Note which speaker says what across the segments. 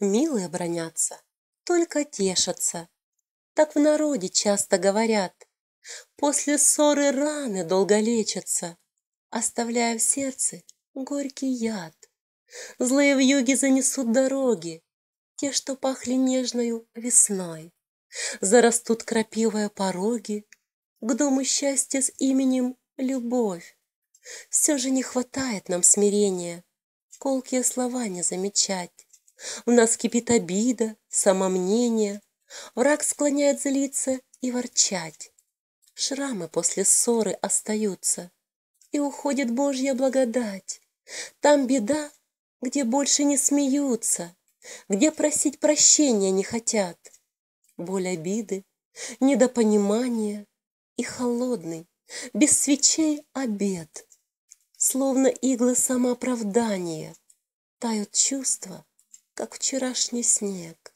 Speaker 1: милые бронятся, только тешатся. Так в народе часто говорят. После ссоры раны долго лечатся, оставляя в сердце горький яд. Злые в юге занесут дороги, те, что пахли нежною весной. Зарастут крапивые пороги, к дому счастья с именем любовь. Все же не хватает нам смирения, колкие слова не замечать. У нас кипит обида, самомнение. Враг склоняет злиться и ворчать. Шрамы после ссоры остаются. И уходит Божья благодать. Там беда, где больше не смеются, где просить прощения не хотят. Боль обиды, недопонимание и холодный, без свечей обед. Словно иглы самооправдания тают чувства, как вчерашний снег,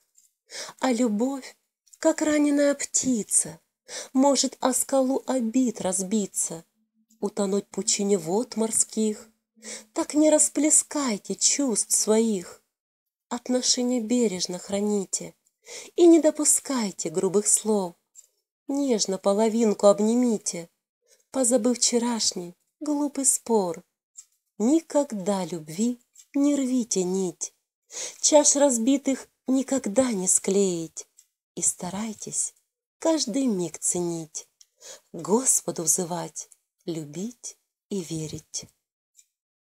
Speaker 1: а любовь, как раненая птица, может о скалу обид разбиться, утонуть в пучине вод морских. Так не расплескайте чувств своих, отношения бережно храните и не допускайте грубых слов. Нежно половинку обнимите, позабыв вчерашний глупый спор. Никогда любви не рвите нить. Чаш разбитых никогда не склеить. И старайтесь каждый миг ценить, Господу взывать, любить и верить.